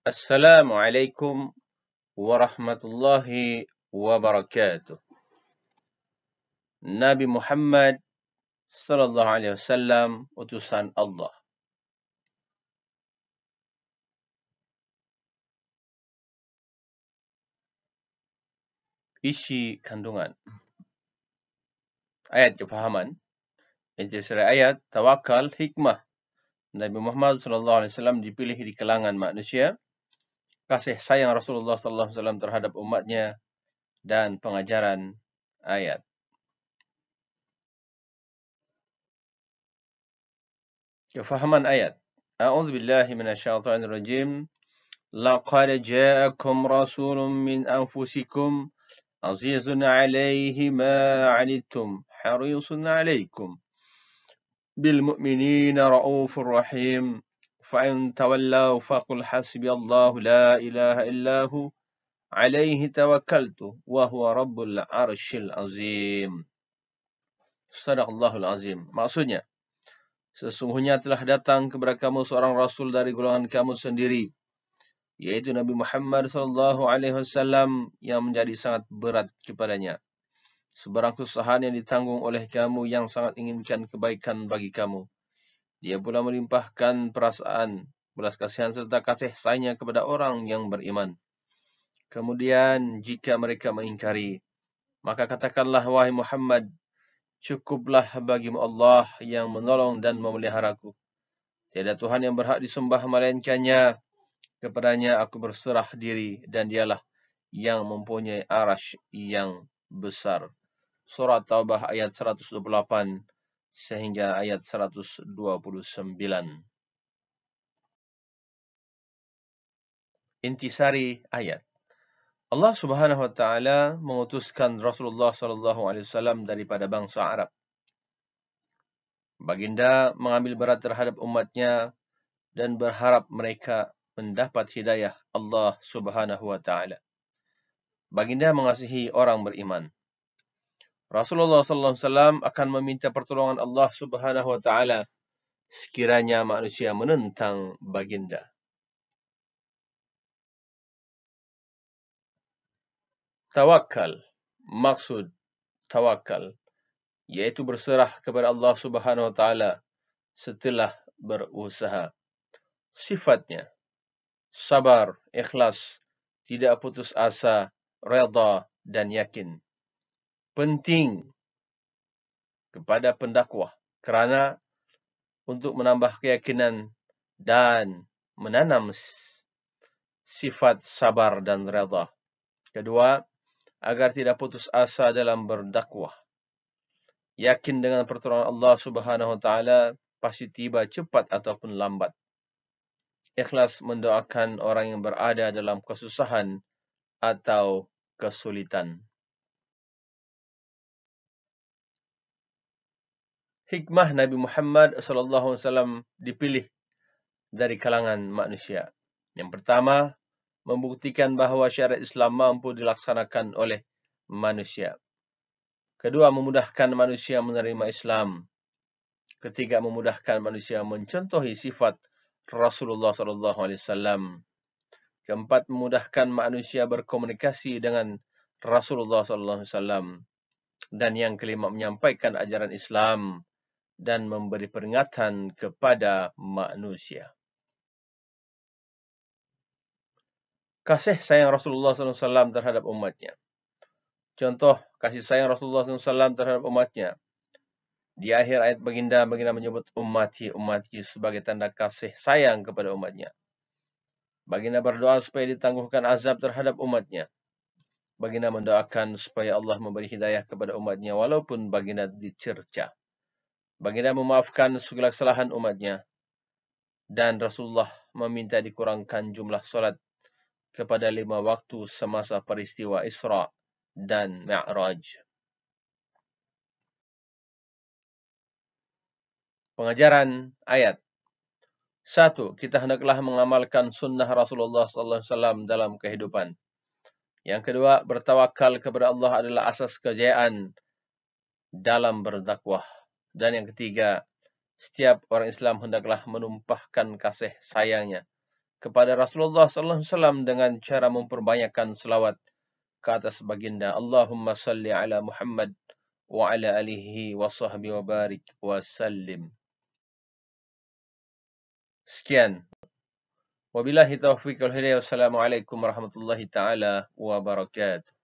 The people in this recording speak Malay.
Assalamualaikum warahmatullahi wabarakatuh. Nabi Muhammad sallallahu alaihi wasallam utusan Allah. Isi kandungan. Ayat kefahaman. Inti surah ayat tawakal hikmah. Nabi Muhammad sallallahu alaihi wasallam dipilih di kalangan manusia kasih sayang Rasulullah sallallahu alaihi wasallam terhadap umatnya dan pengajaran ayat. Fahaman ayat. A'udzu billahi minasyaitonir rajim. Laqad ja'akum rasulun min anfusikum azizun 'alaihi ma 'anittum harisun 'alaikum bil mu'minina ra'ufur rahim. فإن تولوا فقل حسبي الله لا إله إلا هو عليه توكلت وهو رب العرش العظيم صدق الله العظيم maksudnya sesungguhnya telah datang kepada kamu seorang rasul dari golongan kamu sendiri yaitu Nabi Muhammad sallallahu alaihi wasallam yang menjadi sangat berat kepadanya seberang kesusahan yang ditanggung oleh kamu yang sangat inginkan kebaikan bagi kamu dia pula melimpahkan perasaan belas kasihan serta kasih sayangnya kepada orang yang beriman. Kemudian jika mereka mengingkari, maka katakanlah wahai Muhammad, cukuplah bagimu Allah yang menolong dan memeliharaku. Tiada Tuhan yang berhak disembah melainkannya. Kepadanya aku berserah diri dan dialah yang mempunyai arash yang besar. Surat Taubah ayat 128 sehingga ayat 129. Intisari ayat. Allah Subhanahu wa taala mengutuskan Rasulullah sallallahu alaihi wasallam daripada bangsa Arab. Baginda mengambil berat terhadap umatnya dan berharap mereka mendapat hidayah Allah Subhanahu wa taala. Baginda mengasihi orang beriman. Rasulullah sallallahu alaihi wasallam akan meminta pertolongan Allah Subhanahu wa taala sekiranya manusia menentang baginda. Tawakal maksud tawakal yaitu berserah kepada Allah Subhanahu wa taala setelah berusaha. Sifatnya sabar, ikhlas, tidak putus asa, redha dan yakin penting kepada pendakwah kerana untuk menambah keyakinan dan menanam sifat sabar dan redha. Kedua, agar tidak putus asa dalam berdakwah. Yakin dengan pertolongan Allah Subhanahu wa taala pasti tiba cepat ataupun lambat. Ikhlas mendoakan orang yang berada dalam kesusahan atau kesulitan. hikmah Nabi Muhammad SAW dipilih dari kalangan manusia. Yang pertama, membuktikan bahawa syariat Islam mampu dilaksanakan oleh manusia. Kedua, memudahkan manusia menerima Islam. Ketiga, memudahkan manusia mencontohi sifat Rasulullah SAW. Keempat, memudahkan manusia berkomunikasi dengan Rasulullah SAW. Dan yang kelima, menyampaikan ajaran Islam dan memberi peringatan kepada manusia. Kasih sayang Rasulullah SAW terhadap umatnya. Contoh kasih sayang Rasulullah SAW terhadap umatnya. Di akhir ayat baginda, baginda menyebut umati umatki sebagai tanda kasih sayang kepada umatnya. Baginda berdoa supaya ditangguhkan azab terhadap umatnya. Baginda mendoakan supaya Allah memberi hidayah kepada umatnya walaupun baginda dicerca. Baginda memaafkan segala kesalahan umatnya. Dan Rasulullah meminta dikurangkan jumlah solat kepada lima waktu semasa peristiwa Isra dan Mi'raj. Pengajaran ayat. Satu, kita hendaklah mengamalkan sunnah Rasulullah SAW dalam kehidupan. Yang kedua, bertawakal kepada Allah adalah asas kejayaan dalam berdakwah. Dan yang ketiga, setiap orang Islam hendaklah menumpahkan kasih sayangnya kepada Rasulullah sallallahu alaihi wasallam dengan cara memperbanyakkan selawat ke atas baginda. Allahumma salli ala Muhammad wa ala alihi wa sahbihi wa barik wa sallim. Sekian. Wabillahi taufiq wal hidayah. Assalamualaikum warahmatullahi taala wabarakatuh.